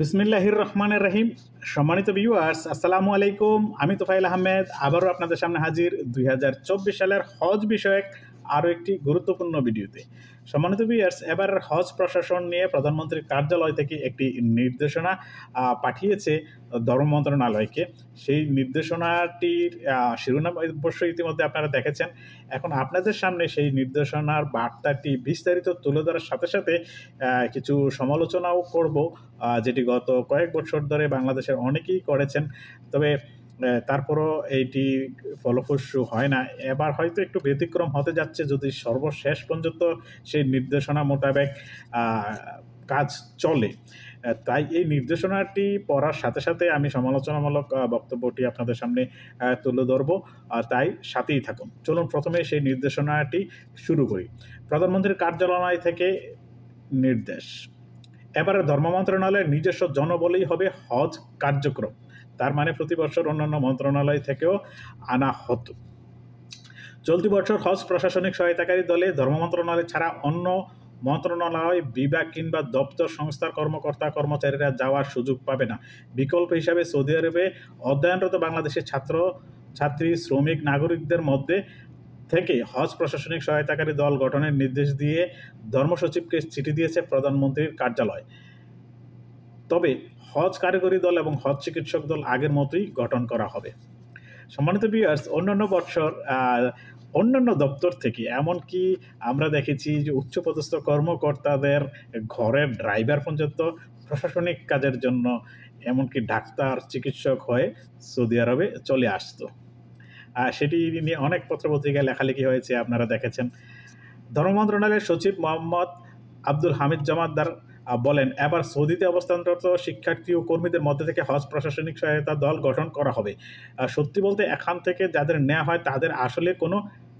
বিসমিল্লাহির রহমানের রহিম সম্মানিত ভিউয়ার্স আসসালামু আলাইকুম আমি তোফাইল আহমেদ আবারও আপনাদের সামনে হাজির দুই সালের হজ বিষয়ক আরও একটি গুরুত্বপূর্ণ ভিডিওতে সম্মানিত ভিউয়ার্স এবার হজ প্রশাসন নিয়ে প্রধানমন্ত্রীর কার্যালয় থেকে একটি নির্দেশনা পাঠিয়েছে ধর্ম মন্ত্রণালয়কে সেই নির্দেশনাটির শিরোনাম অবশ্যই ইতিমধ্যে আপনারা দেখেছেন এখন আপনাদের সামনে সেই নির্দেশনার বার্তাটি বিস্তারিত তুলে ধরার সাথে সাথে কিছু সমালোচনাও করব যেটি গত কয়েক বছর ধরে বাংলাদেশের অনেকেই করেছেন তবে তারপরও এইটি ফলপ্রসূ হয় না এবার হয়তো একটু ব্যতিক্রম হতে যাচ্ছে যদি সর্বশেষ পর্যন্ত সেই নির্দেশনা মোতাবেক কাজ চলে তাই এই নির্দেশনাটি পড়ার সাথে সাথে আমি সমালোচনামূলক বক্তব্যটি আপনাদের সামনে তুলে ধরব তাই সাথেই থাকুন চলুন প্রথমে সেই নির্দেশনাটি শুরু করি প্রধানমন্ত্রীর কার্যালয় থেকে নির্দেশ এবারে ধর্ম মন্ত্রণালয়ের নিজস্ব জনবলেই হবে হজ কার্যক্রম তার মানে প্রতি বছর অন্যান্য মন্ত্রণালয় থেকেও আনা হতো চলতি বছর হজ প্রশাসনিক সহায়তাকারী দলে ধর্ম মন্ত্রণালয় ছাড়া অন্য মন্ত্রণালয় বিভাগ কিংবা দপ্তর সংস্থার কর্মকর্তা কর্মচারীরা যাওয়ার সুযোগ পাবে না বিকল্প হিসাবে সৌদি আরবে অধ্যয়নরত বাংলাদেশের ছাত্র ছাত্রী শ্রমিক নাগরিকদের মধ্যে থেকে হজ প্রশাসনিক সহায়তাকারী দল গঠনের নির্দেশ দিয়ে ধর্মসচিবকে চিঠি দিয়েছে প্রধানমন্ত্রীর কার্যালয় তবে হজ কারিগরি দল এবং হজ চিকিৎসক দল আগের মতোই গঠন করা হবে সম্মানিত বিয়ার্স অন্যান্য বৎসর অন্যান্য দপ্তর থেকে এমনকি আমরা দেখেছি যে উচ্চপদস্থ কর্মকর্তাদের ঘরের ড্রাইভার পর্যন্ত প্রশাসনিক কাজের জন্য এমনকি ডাক্তার চিকিৎসক হয়ে সৌদি আরবে চলে আসতো সেটি নিয়ে অনেক পত্রপত্রিকায় লেখালেখি হয়েছে আপনারা দেখেছেন ধর্ম মন্ত্রণালয়ের সচিব মোহাম্মদ আব্দুল হামিদ জমাদ্দার বলেন এবার সৌদিতে অবস্থানরত শিক্ষার্থী ও কর্মীদের মধ্যে থেকে হজ প্রশাসনিক সহায়তা দল গঠন করা হবে সত্যি বলতে এখান থেকে যাদের নেওয়া হয় তাদের আসলে কোনো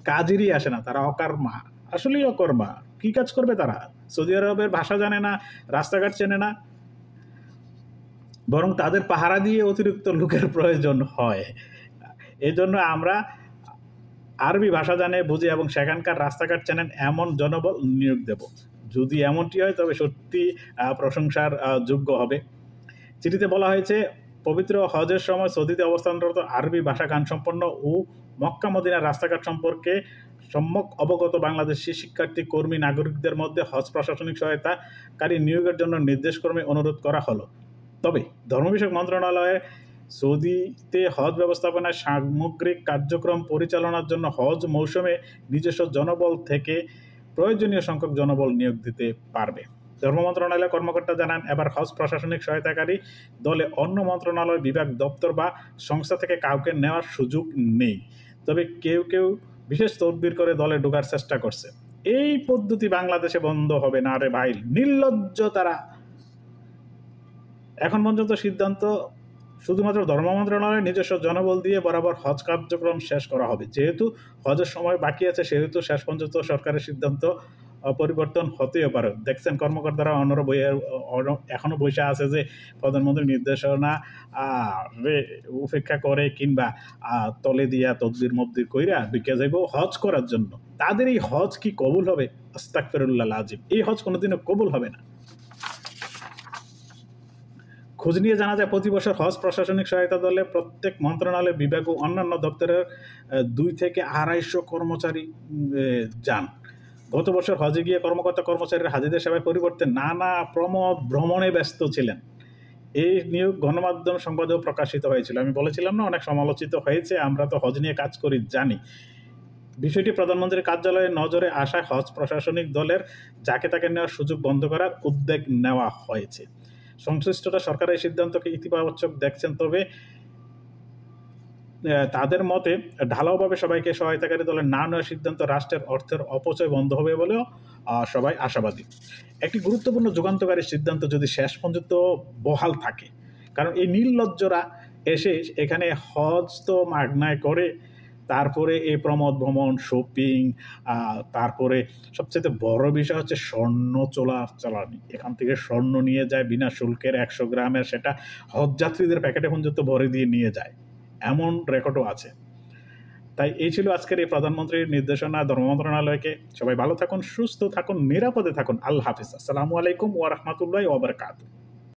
কাজেরই আসে না তারা অকর্মা আসলেই অকর্মা কী কাজ করবে তারা সৌদি আরবের ভাষা জানে না রাস্তাঘাট চেনে না বরং তাদের পাহারা দিয়ে অতিরিক্ত লোকের প্রয়োজন হয় এজন্য আমরা আরবি ভাষা জানে বুঝে এবং সেখানকার রাস্তাঘাট চেনেন এমন জনবল নিয়োগ দেব যদি এমনটি হয় তবে সত্যি প্রশংসার যোগ্য হবে চিঠিতে বলা হয়েছে পবিত্র হজের সময় সৌদিতে অবস্থানরত আরবি ভাষা গান সম্পন্ন ও মক্কা মদিনার রাস্তাঘাট সম্পর্কে সম্যক অবগত বাংলাদেশি শিক্ষার্থী কর্মী নাগরিকদের মধ্যে হজ প্রশাসনিক সহায়তাকারী নিয়োগের জন্য নির্দেশক্রমে অনুরোধ করা হলো তবে ধর্মবিষয়ক মন্ত্রণালয়ে সৌদিতে হজ ব্যবস্থাপনায় সামগ্রিক কার্যক্রম পরিচালনার জন্য হজ মৌসুমে নিজস্ব জনবল থেকে প্রয়োজনীয় সংখ্যক জনবল নিয়োগ দিতে পারবে ধর্ম মন্ত্রণালয়ের কর্মকর্তা জানান এবার হজ প্রশাসনিক সহায়তাকারী দলে অন্য মন্ত্রণালয় বিভাগ দপ্তর বা সংস্থা থেকে কাউকে নেওয়ার সুযোগ নেই তবে কেউ কেউ বিশেষ তদবির করে দলে ঢোকার চেষ্টা করছে এই পদ্ধতি বাংলাদেশে বন্ধ হবে না রে ভাই নির্লজ্জ তারা এখন পর্যন্ত সিদ্ধান্ত শুধুমাত্র ধর্ম মন্ত্রণালয়ের নিজস্ব জনবল দিয়ে বরাবর হজ কার্যক্রম শেষ করা হবে যেহেতু হজের সময় বাকি আছে সেহেতু শেষ পর্যন্ত সরকারের সিদ্ধান্ত পরিবর্তন হতেও পারে দেখছেন কর্মকর্তারা অন্য বই এখনও বসে আছে যে প্রধানমন্ত্রীর নির্দেশনা উপেক্ষা করে কিংবা তলে দিয়া তদ্বির মব্দির কইরা বিকে যাইব হজ করার জন্য তাদের এই হজ কি কবুল হবে আস্তাক ফেরুল্লাহ আজিম এই হজ কোনোদিনও কবুল হবে না খোঁজ নিয়ে জানা যায় প্রতি বছর হজ প্রশাসনিক সহায়তা দলে প্রত্যেক মন্ত্রণালয় বিভাগ ও অন্যান্য দপ্তরের দুই থেকে আড়াইশো কর্মচারী যান গত বছর হজে গিয়ে কর্মকর্তা কর্মচারীরা হাজিদের সেবায় পরিবর্তে নানা প্রমোদ ভ্রমণে ব্যস্ত ছিলেন এই নিয়োগ গণমাধ্যম সংবাদেও প্রকাশিত হয়েছিল আমি বলেছিলাম না অনেক সমালোচিত হয়েছে আমরা তো হজ নিয়ে কাজ করি জানি বিষয়টি প্রধানমন্ত্রীর কার্যালয়ে নজরে আসায় হজ প্রশাসনিক দলের যাকে তাকে নেওয়ার সুযোগ বন্ধ করার উদ্যোগ নেওয়া হয়েছে সংশ্লিষ্টরা সরকারের সিদ্ধান্তকে ইতিবাচক দেখছেন তবে তাদের মতে ঢালাওভাবে সবাইকে সহায়তাকারী দলের না নেওয়ার সিদ্ধান্ত রাষ্ট্রের অর্থের অপচয় বন্ধ হবে বলেও সবাই আশাবাদী একটি গুরুত্বপূর্ণ যুগান্তকারী সিদ্ধান্ত যদি শেষ পর্যন্ত বহাল থাকে কারণ এই নির্লজ্জরা এসে এখানে হজ তো মাগনায় করে তারপরে এই প্রমোদ ভ্রমণ শপিং তারপরে সবচেয়ে বড় বিষয় হচ্ছে স্বর্ণ চোলা চালানি এখান থেকে স্বর্ণ নিয়ে যায় বিনা শুল্কের একশো গ্রামের সেটা হজযাত্রীদের প্যাকেটে পর্যন্ত ভরে দিয়ে নিয়ে যায় এমন রেকর্ডও আছে তাই এই ছিল আজকের এই প্রধানমন্ত্রীর নির্দেশনা ধর্ম মন্ত্রণালয়কে সবাই ভালো থাকুন সুস্থ থাকুন নিরাপদে থাকুন আল্লাহ হাফিজ আসসালামু আলাইকুম ওয়ারহমতুল্লাহ ওবরকাত